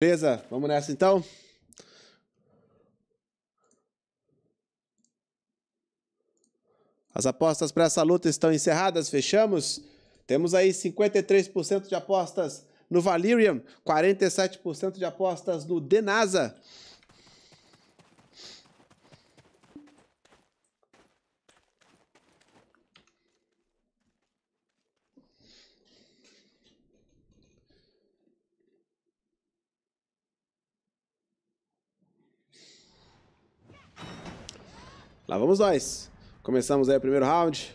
Beleza? Vamos nessa então? As apostas para essa luta estão encerradas, fechamos. Temos aí 53% de apostas no Valyrian, 47% de apostas no Denasa. Lá vamos nós. Começamos aí o primeiro round.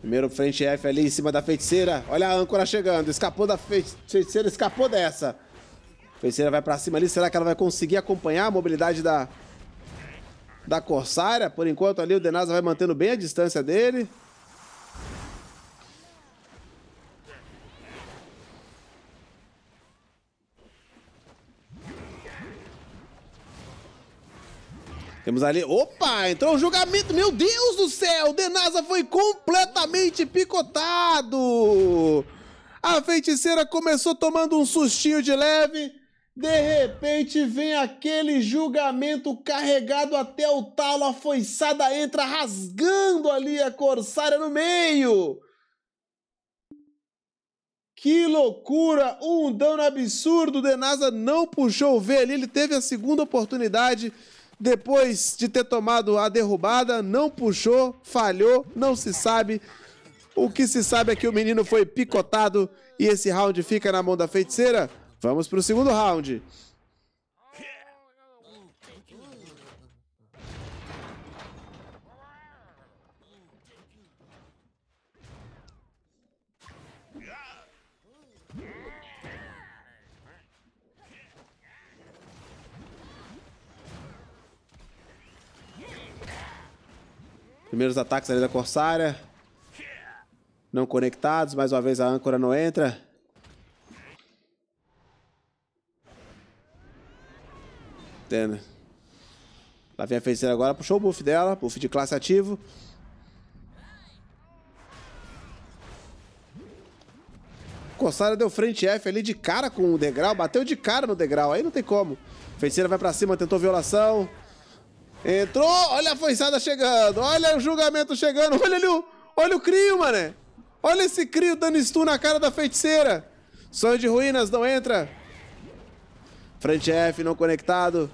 Primeiro frente F ali em cima da feiticeira. Olha a âncora chegando. Escapou da feiticeira, escapou dessa. feiticeira vai pra cima ali. Será que ela vai conseguir acompanhar a mobilidade da, da Corsária? Por enquanto ali o Denasa vai mantendo bem a distância dele. Temos ali. Opa! Entrou o julgamento. Meu Deus do céu! O Denasa foi completamente picotado! A feiticeira começou tomando um sustinho de leve. De repente vem aquele julgamento carregado até o talo. A foiçada entra rasgando ali a corsária no meio. Que loucura! Um dano absurdo. O Denasa não puxou o V ali. Ele teve a segunda oportunidade depois de ter tomado a derrubada, não puxou, falhou, não se sabe. O que se sabe é que o menino foi picotado e esse round fica na mão da feiticeira. Vamos para o segundo round. Primeiros ataques ali da Corsária. Não conectados. Mais uma vez a âncora não entra. Tena. Lá vem a feiticeira agora. Puxou o buff dela. Buff de classe ativo. Corsária deu frente F ali de cara com o degrau. Bateu de cara no degrau. Aí não tem como. Feiticeira vai pra cima. Tentou violação. Entrou, olha a forçada chegando, olha o julgamento chegando, olha ali o, olha o Crio, mané. Olha esse Crio dando stun na cara da feiticeira. Sonho de ruínas, não entra. Frente F, não conectado.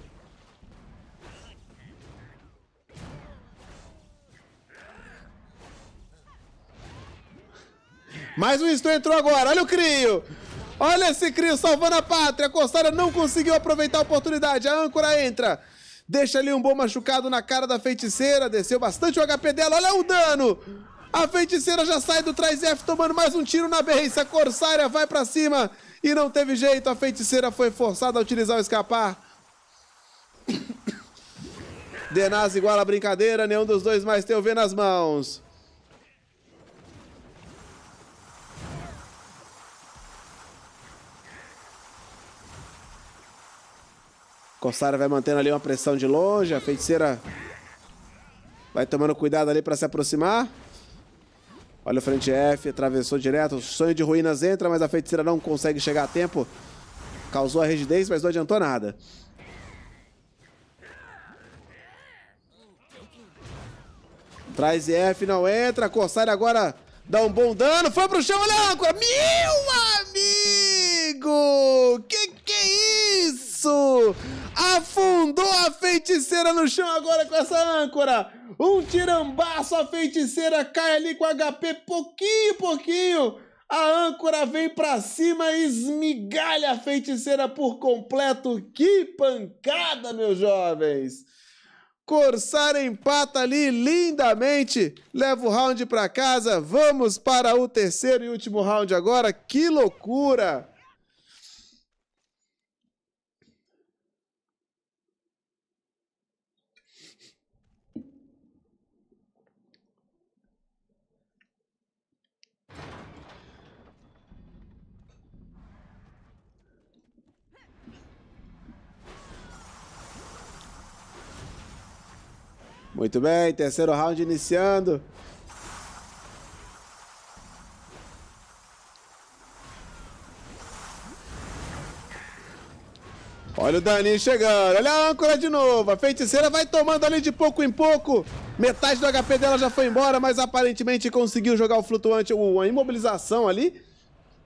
Mais um stun entrou agora, olha o Crio. Olha esse Crio salvando a pátria, a Costeira não conseguiu aproveitar a oportunidade, a âncora entra. Deixa ali um bom machucado na cara da feiticeira. Desceu bastante o HP dela. Olha o dano! A feiticeira já sai do trás F tomando mais um tiro na a Corsária vai para cima e não teve jeito. A feiticeira foi forçada a utilizar o escapar. Denaz igual a brincadeira, nenhum dos dois mais tem o V nas mãos. Cossara vai mantendo ali uma pressão de longe. A feiticeira vai tomando cuidado ali para se aproximar. Olha o frente F, atravessou direto. O sonho de ruínas entra, mas a feiticeira não consegue chegar a tempo. Causou a rigidez, mas não adiantou nada. Traz F, não entra. Corsário agora dá um bom dano. Foi pro chão, olha a âncora. Meu amigo! Que que é isso? afundou a feiticeira no chão agora com essa âncora. Um tirambaço, a feiticeira cai ali com HP pouquinho, pouquinho. A âncora vem para cima e esmigalha a feiticeira por completo. Que pancada, meus jovens! Corsar empata ali lindamente, leva o round para casa. Vamos para o terceiro e último round agora. Que loucura! Muito bem, terceiro round iniciando. Olha o Daninho chegando, olha a âncora de novo, a feiticeira vai tomando ali de pouco em pouco. Metade do HP dela já foi embora, mas aparentemente conseguiu jogar o flutuante, a imobilização ali.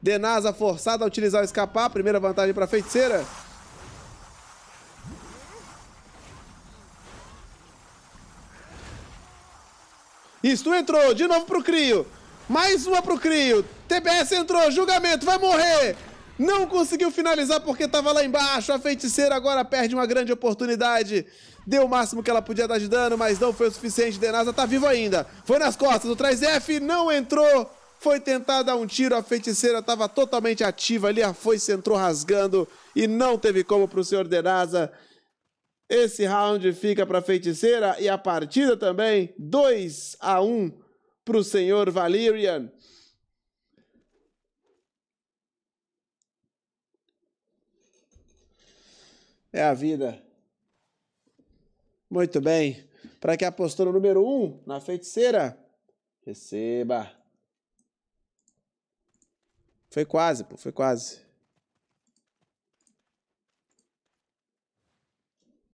Denasa forçada a utilizar o escapar, primeira vantagem para a feiticeira. Isto entrou, de novo pro Crio. Mais uma pro Crio. TBS entrou, julgamento, vai morrer. Não conseguiu finalizar porque estava lá embaixo. A feiticeira agora perde uma grande oportunidade. Deu o máximo que ela podia dar de dano, mas não foi o suficiente. Denasa tá vivo ainda. Foi nas costas, do 3F não entrou. Foi tentar dar um tiro, a feiticeira estava totalmente ativa ali. A foice entrou rasgando e não teve como para o senhor Denasa. Esse round fica para Feiticeira e a partida também 2 a 1 para o senhor Valyrian. É a vida. Muito bem. Para quem apostou no número 1, um, na feiticeira, receba. Foi quase, pô, foi quase.